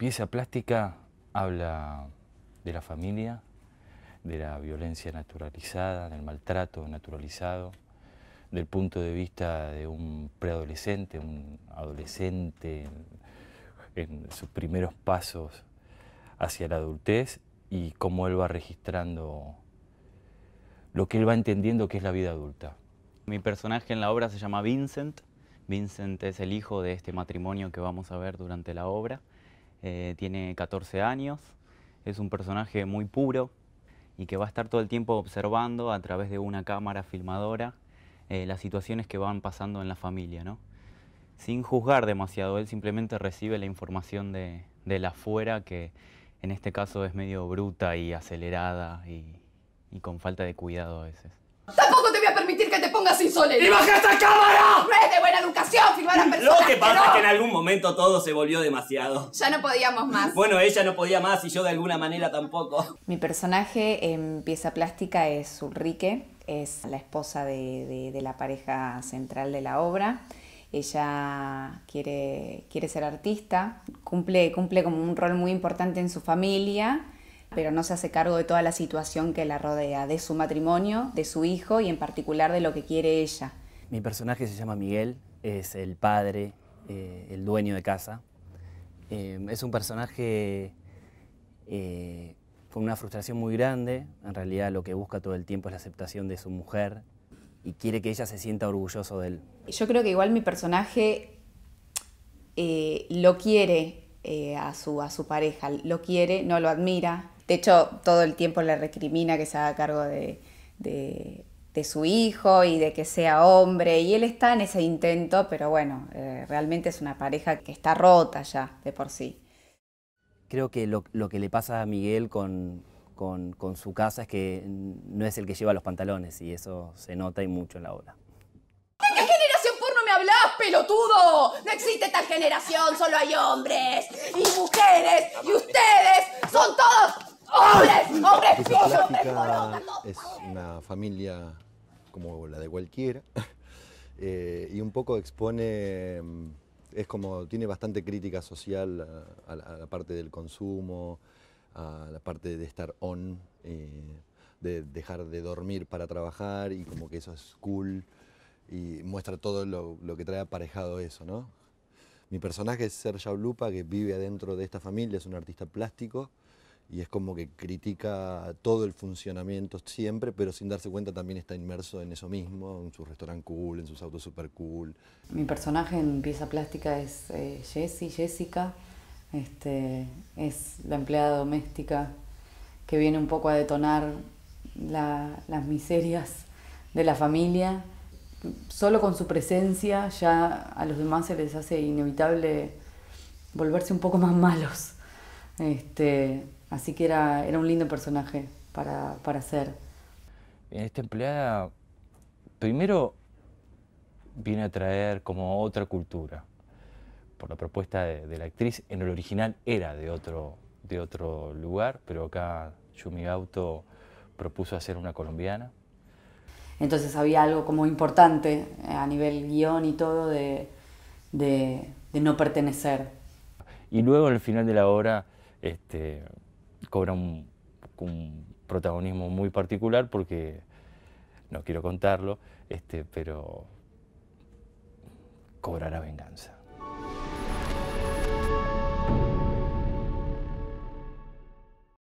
Pieza plástica habla de la familia, de la violencia naturalizada, del maltrato naturalizado, del punto de vista de un preadolescente, un adolescente en, en sus primeros pasos hacia la adultez y cómo él va registrando lo que él va entendiendo que es la vida adulta. Mi personaje en la obra se llama Vincent. Vincent es el hijo de este matrimonio que vamos a ver durante la obra. Eh, tiene 14 años, es un personaje muy puro y que va a estar todo el tiempo observando a través de una cámara filmadora eh, las situaciones que van pasando en la familia, ¿no? Sin juzgar demasiado, él simplemente recibe la información de, de la fuera que en este caso es medio bruta y acelerada y, con falta de cuidado a veces permitir que te pongas insolente. ¡Y baja esta cámara! No es de buena educación filmar a personas. Lo que pasa es que en algún momento todo se volvió demasiado. Ya no podíamos más. Bueno, ella no podía más y yo de alguna manera tampoco. Mi personaje en pieza plástica es Ulrike, es la esposa de, la pareja central de la obra ella quiere, quiere ser artista, cumple, cumple como un rol muy importante en su familia pero no se hace cargo de toda la situación que la rodea, de su matrimonio, de su hijo y en particular de lo que quiere ella. Mi personaje se llama Miguel, es el padre, eh, el dueño de casa. Eh, es un personaje eh, con una frustración muy grande. En realidad lo que busca todo el tiempo es la aceptación de su mujer y quiere que ella se sienta orgulloso de él. Yo creo que igual mi personaje lo quiere a, a su pareja, lo quiere, no lo admira, de hecho, todo el tiempo le recrimina que se haga cargo de, de, su hijo y de que sea hombre. Y él está en ese intento, pero bueno, eh, realmente es una pareja que está rota ya de por sí. Creo que lo, que le pasa a Miguel con, su casa es que no es el que lleva los pantalones y eso se nota y mucho en la obra. ¿De qué generación porno me hablas, pelotudo? No existe tal generación, solo hay hombres y mujeres y ustedes es una familia como la de cualquiera eh, y un poco expone, mm, es como, tiene bastante crítica social a, la parte del consumo, a la parte de estar on, eh, de dejar de dormir para trabajar y como que eso es cool y muestra todo lo, que trae aparejado eso, ¿no? Mi personaje es Sergio Blupa, que vive adentro de esta familia, es un artista plástico y es como que critica todo el funcionamiento siempre, pero sin darse cuenta también está inmerso en eso mismo, en su restaurante cool, en sus autos super cool. Mi personaje en pieza plástica es eh, Jessie, Jessica, este, es la empleada doméstica que viene un poco a detonar las miserias de la familia. Solo con su presencia ya a los demás se les hace inevitable volverse un poco más malos. Este, Así que era, era un lindo personaje para, hacer. En esta empleada primero viene a traer como otra cultura. Por la propuesta de, la actriz, en el original era de otro, de otro lugar, pero acá Yumi Auto propuso hacer una colombiana. Entonces había algo como importante eh, a nivel guión y todo de, no pertenecer. Y luego al final de la obra este, cobra un, protagonismo muy particular porque no quiero contarlo, este, pero cobrará venganza.